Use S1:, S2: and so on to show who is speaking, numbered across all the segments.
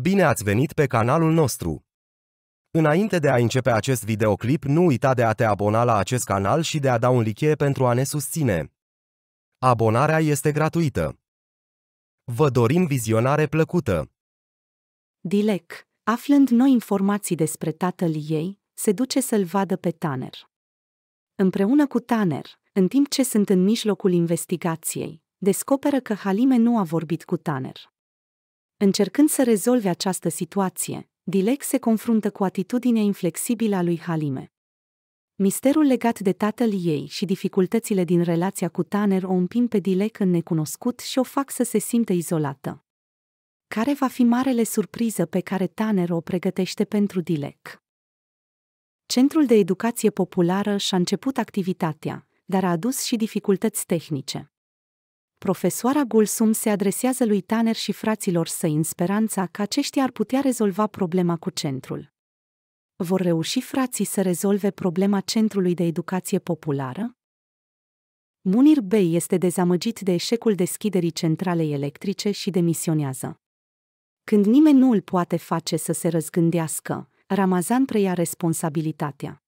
S1: Bine ați venit pe canalul nostru! Înainte de a începe acest videoclip, nu uita de a te abona la acest canal și de a da un like pentru a ne susține. Abonarea este gratuită. Vă dorim vizionare plăcută!
S2: Dilek, aflând noi informații despre tatăl ei, se duce să-l vadă pe Tanner. Împreună cu Tanner, în timp ce sunt în mijlocul investigației, descoperă că Halime nu a vorbit cu Tanner. Încercând să rezolve această situație, Dilek se confruntă cu atitudinea inflexibilă a lui Halime. Misterul legat de tatăl ei și dificultățile din relația cu Tanner o împing pe Dilek în necunoscut și o fac să se simtă izolată. Care va fi marele surpriză pe care Tanner o pregătește pentru Dilek? Centrul de Educație Populară și-a început activitatea, dar a adus și dificultăți tehnice. Profesoara Gulsum se adresează lui Tanner și fraților săi în speranța că aceștia ar putea rezolva problema cu centrul. Vor reuși frații să rezolve problema Centrului de Educație Populară? Munir Bey este dezamăgit de eșecul deschiderii centralei electrice și demisionează. Când nimeni nu îl poate face să se răzgândească, Ramazan preia responsabilitatea.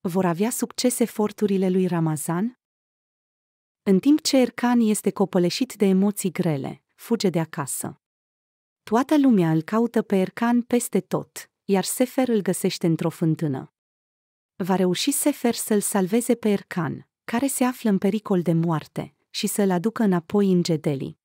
S2: Vor avea succes eforturile lui Ramazan? În timp ce Ercan este copăleșit de emoții grele, fuge de acasă. Toată lumea îl caută pe Ercan peste tot, iar Sefer îl găsește într-o fântână. Va reuși Sefer să-l salveze pe Ercan, care se află în pericol de moarte, și să-l aducă înapoi în Gedeli.